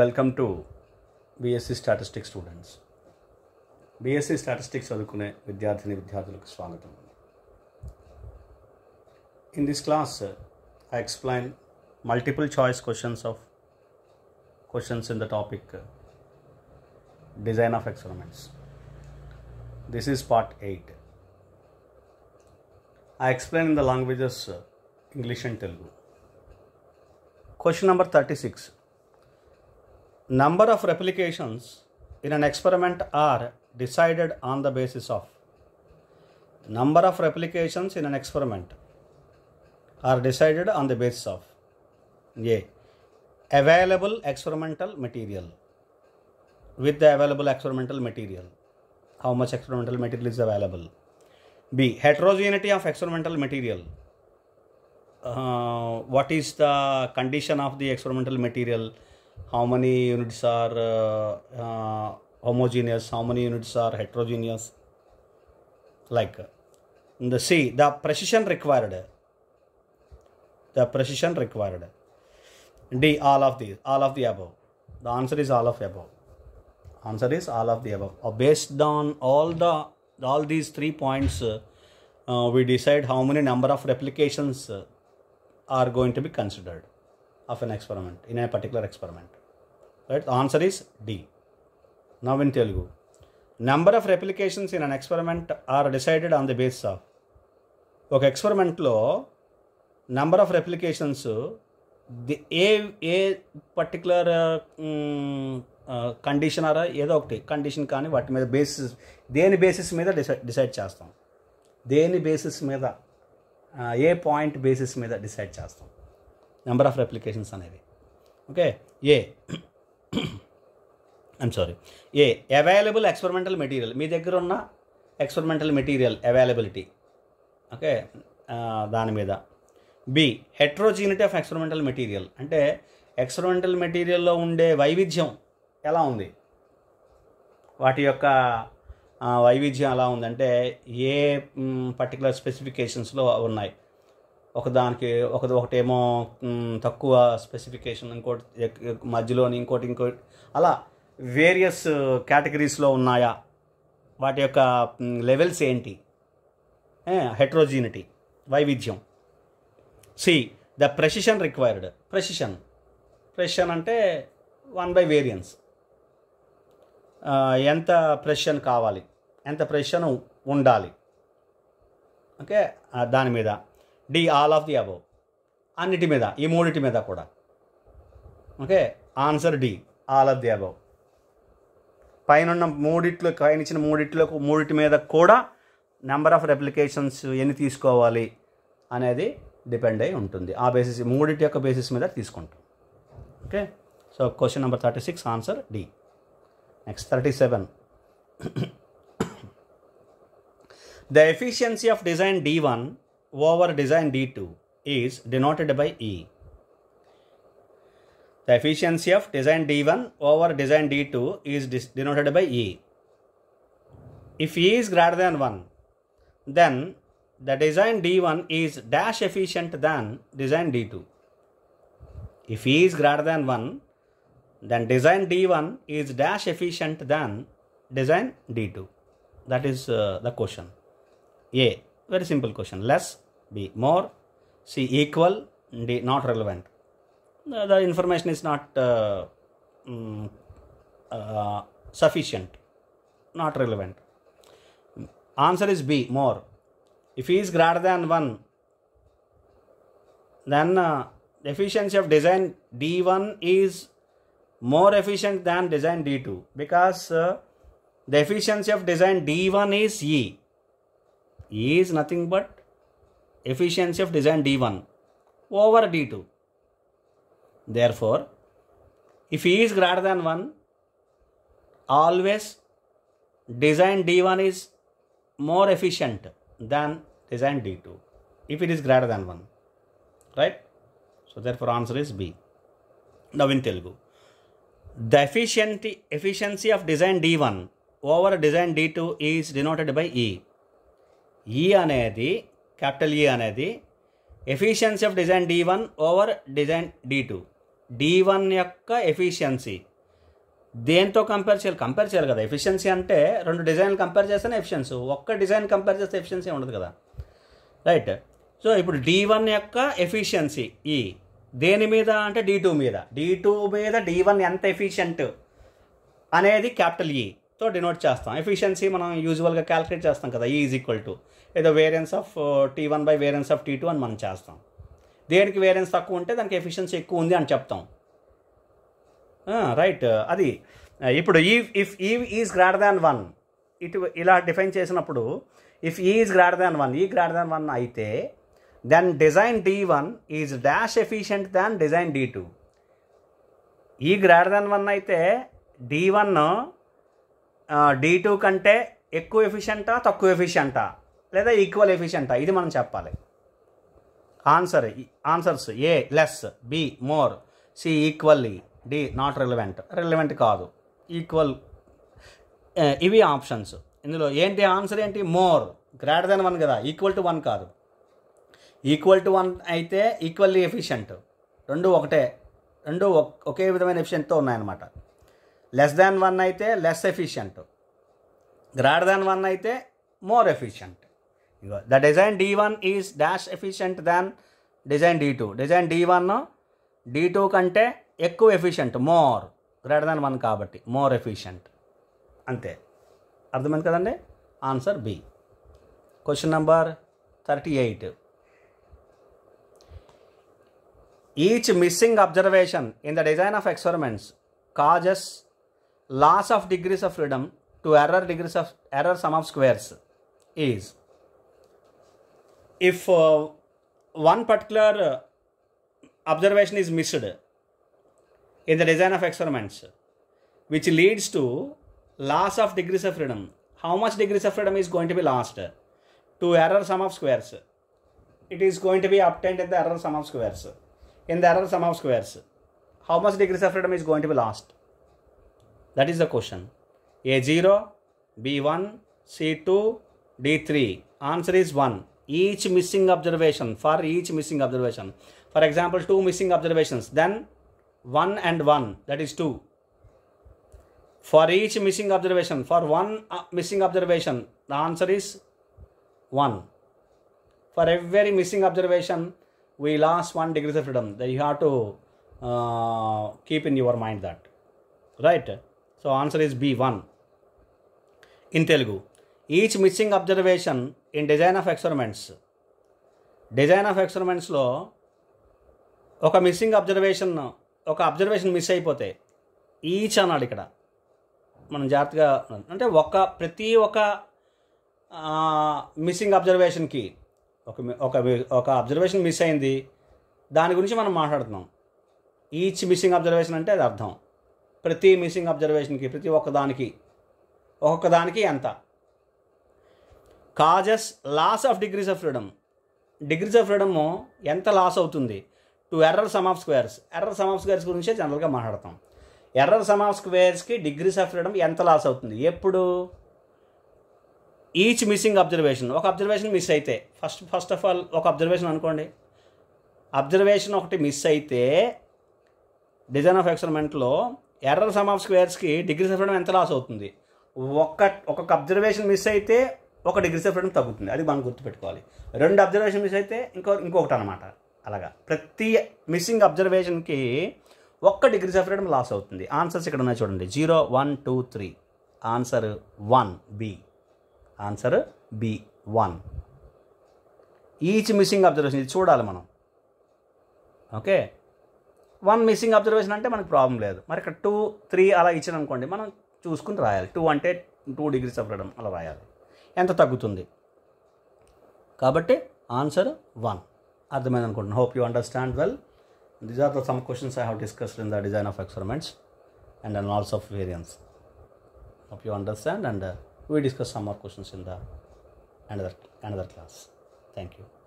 Welcome to BSc statistics students BSc statistics చదువుకునే విద్యార్థిని విద్యార్థులకు స్వాగతం in this class I explain multiple choice questions of questions in the topic design of experiments this is part eight I explain in the languages English and Telugu question number thirty six number of replications in an experiment are decided on the basis of number of replications in an experiment are decided on the basis of a available experimental material with the available experimental material how much experimental material is available b heterogeneity of experimental material uh, what is the condition of the experimental material how many units are uh, uh, homogeneous, how many units are heterogeneous. Like the see the precision required. The precision required. D all of these, all of the above. The answer is all of the above. Answer is all of the above. Uh, based on all the all these three points, uh, we decide how many number of replications uh, are going to be considered. of an experiment in a particular experiment. Right? The answer is D. Now in Telugu, number of replications in an experiment are decided on the basis of ఒక ఎక్స్పెరిమెంట్లో number of replications the a a particular condition ఆరా ఏదో ఒకటి condition కానీ వాటి మీద basis దేని basis మీద డిసైడ్ డిసైడ్ చేస్తాం దేని బేసిస్ మీద ఏ పాయింట్ బేసిస్ మీద డిసైడ్ చేస్తాం నెంబర్ ఆఫ్ రెప్లికేషన్స్ అనేవి okay a I'm sorry a available experimental material మీ దగ్గర ఉన్న ఎక్స్పెరిమెంటల్ మెటీరియల్ అవైలబిలిటీ ఓకే దాని మీద B heterogeneity of experimental material అంటే ఎక్స్పెరిమెంటల్ మెటీరియల్లో ఉండే వైవిధ్యం ఎలా ఉంది వాటి యొక్క వైవిధ్యం ఎలా ఉందంటే ఏ పర్టికులర్ స్పెసిఫికేషన్స్లో ఉన్నాయి ఒకదానికి ఒక ఒకటేమో తక్కువ స్పెసిఫికేషన్ ఇంకోటి మధ్యలోని ఇంకోటి ఇంకోటి అలా వేరియస్ కేటగిరీస్లో ఉన్నాయా వాటి యొక్క లెవెల్స్ ఏంటి హెట్రోజీనిటీ వైవిధ్యం C the precision required precision precision అంటే వన్ బై వేరియన్స్ ఎంత ప్రెసిషన్ కావాలి ఎంత ప్రెషన్ ఉండాలి ఓకే దాని మీద D all of the above అన్నిటి మీద ఈ మూడిటి మీద కూడా okay answer D all of the above పైన మూడిట్లో పైన ఇచ్చిన మూడిట్లో మూడిటి మీద కూడా నెంబర్ ఆఫ్ రెప్లికేషన్స్ ఎన్ని తీసుకోవాలి అనేది డిపెండ్ అయి ఉంటుంది ఆ బేసిస్ మూడిటి యొక్క బేసిస్ మీద తీసుకుంటాం okay so question number thirty six answer D next thirty seven the efficiency of design D one over design D2 is denoted by E. The efficiency of design D1 over design D2 is denoted by E. If E is greater than 1, then the design D1 is dash efficient than design D2. If E is greater than 1, then design D1 is dash efficient than design D2. That is uh, the question. A very simple question less b more c equal d not relevant the, the information is not uh, um, uh, sufficient not relevant answer is b more if e is greater than 1 then uh, efficiency of design d1 is more efficient than design d2 because uh, the efficiency of design d1 is e E is nothing but efficiency of design D1 over D2. Therefore, if E is greater than 1, always design D1 is more efficient than design D2 if it is greater than 1. Right? So, therefore, answer is B. Now, in Telugu, the efficiency, efficiency of design D1 over design D2 is denoted by E. E e అనేది capital E e అనేది efficiency of design D one over design D two D one యొక్క efficiency దేంతో compare చేయాలి compare చేయాలి కదా efficiency అంటే రెండు డిజైన్లు కంపేర్ చేస్తేనే ఎఫిషియన్సీ ఒక్క డిజైన్ కంపేర్ చేస్తే ఎఫిషియన్సీ ఉండదు కదా రైట్ సో ఇప్పుడు డి వన్ యొక్క ఎఫిషియన్సీ ఈ e. దేని మీద అంటే డి టూ మీద డి టూ మీద డి వన్ ఎంత ఎఫిషియంట్ అనేది క్యాపిటల్ ఈ తో డినోట్ చేస్తాం ఎఫిషియన్సీ మనం యూజువల్గా క్యాలిక్యులేట్ చేస్తాం కదా ఈ ఈజ్ ఈక్వల్ టు ఏదో variance of T one by variance of T two అని మనం చేస్తాం దేనికి వేరియన్స్ తక్కువ ఉంటే దానికి ఎఫిషియన్సీ ఎక్కువ ఉంది అని చెప్తాం రైట్ అది ఇప్పుడు ఈ if E is greater than one ఇటు ఇలా డిఫైన్ చేసినప్పుడు if E is greater than one E greater than one అయితే then design D one is dash efficient than design D two E greater than one అయితే D one D two కంటే ఎక్కువ ఎఫిషియంటా తక్కువ ఎఫిషియంటా లేదా equal ఎఫిషియంటా ఇది మనం చెప్పాలి answer answers e, A less B more C equally D not relevant relevant కాదు equal ఇవి ఆప్షన్స్ ఇందులో ఏంటి ఆన్సర్ ఏంటి మోర్ గ్రేటర్ దెన్ వన్ కదా ఈక్వల్ టు వన్ కాదు ఈక్వల్ టు వన్ అయితే ఈక్వల్లీ ఎఫిషియంట్ రెండు ఒకటే రెండు ఒకే విధమైన ఎఫిషియంట్తో ఉన్నాయన్నమాట లెస్ దాన్ వన్ అయితే less efficient greater than one అయితే మోర్ ఎఫిషియంట్ ఇగో the design D one is dash efficient than design D two design D one D two కంటే ఎక్కువ efficient more greater than one కాబట్టి more efficient అంతే అర్థమైంది కదండి answer B question number thirty eight each missing observation in the design of experiments causes loss of degrees of freedom to error degrees of error sum of squares is if uh, one particular uh, observation is missed in the design of experiments which leads to loss of degrees of freedom how much degrees of freedom is going to be lost to error sum of squares it is going to be obtained in the error sum of squares in the error sum of squares how much degrees of freedom is going to be lost that is the question. A0, B1, C2, D3. Answer is 1. Each missing observation, for each missing observation. For example, 2 missing observations, then 1 and 1, that is 2. For each missing observation, for one uh, missing observation, the answer is 1. For every missing observation, we lost 1 degrees of freedom. You have to uh, keep in your mind that. Right? So answer is B one in Telugu each missing observation in design of experiments design of ఎక్స్పెరిమెంట్స్లో ఒక missing observation ఒక observation miss అయిపోతే each అన్నాడు ఇక్కడ మనం జాగ్రత్తగా అంటే ఒక ప్రతి ఒక్క మిస్సింగ్ అబ్జర్వేషన్కి ఒక ఒక ఒక అబ్జర్వేషన్ మిస్ అయింది దాని గురించి మనం మాట్లాడుతున్నాం ఈచ్ మిస్సింగ్ అబ్జర్వేషన్ అంటే అది అర్థం ప్రతి మిస్సింగ్ అబ్జర్వేషన్కి ప్రతి ఒక్కదానికి ఒక్కొక్కదానికి ఎంత causes loss of degrees of freedom degrees of freedom ఎంత లాస్ అవుతుంది to error sum of squares error sum of squares గురించే జనరల్గా మాట్లాడతాం ఎర్రర్ సమ్ ఆఫ్ స్క్వేర్స్కి డిగ్రీస్ ఆఫ్ ఫ్రీడమ్ ఎంత లాస్ అవుతుంది ఎప్పుడు ఈచ్ మిస్సింగ్ అబ్జర్వేషన్ ఒక అబ్జర్వేషన్ మిస్ అయితే ఫస్ట్ ఫస్ట్ ఆఫ్ ఆల్ ఒక అబ్జర్వేషన్ అనుకోండి అబ్జర్వేషన్ ఒకటి మిస్ అయితే డిజైన్ ఆఫ్ ఎక్సర్మెంట్లో ఎర్రర్ సమ్ ఆఫ్ స్క్వేర్స్కి డిగ్రీ ఆఫ్ ఎంత లాస్ అవుతుంది ఒక్క ఒక్కొక్క అబ్జర్వేషన్ మిస్ అయితే ఒక డిగ్రీ ఆఫ్ తగ్గుతుంది అది మనం గుర్తుపెట్టుకోవాలి రెండు అబ్జర్వేషన్ మిస్ అయితే ఇంకో ఇంకొకటి అనమాట అలాగా ప్రతి మిస్సింగ్ అబ్జర్వేషన్కి ఒక్క డిగ్రీ ఆఫ్ లాస్ అవుతుంది ఆన్సర్స్ ఇక్కడ ఉన్నాయి చూడండి zero one two three answer one B answer B one each missing observation ఇది చూడాలి మనం ఓకే వన్ మిస్సింగ్ అబ్జర్వేషన్ అంటే మనకు ప్రాబ్లం లేదు మరి ఇక్కడ టూ త్రీ అలా ఇచ్చిన అనుకోండి మనం చూసుకుని రాయాలి టూ అంటే టూ డిగ్రీస్ ఆఫ్ అలా రాయాలి ఎంత తగ్గుతుంది కాబట్టి ఆన్సర్ వన్ అర్థమైంది అనుకుంటున్నాను hope you understand well these are the some questions I have discussed in the design of experiments and and else of variance hope you understand and we discuss some our questions in the and other and other class thank you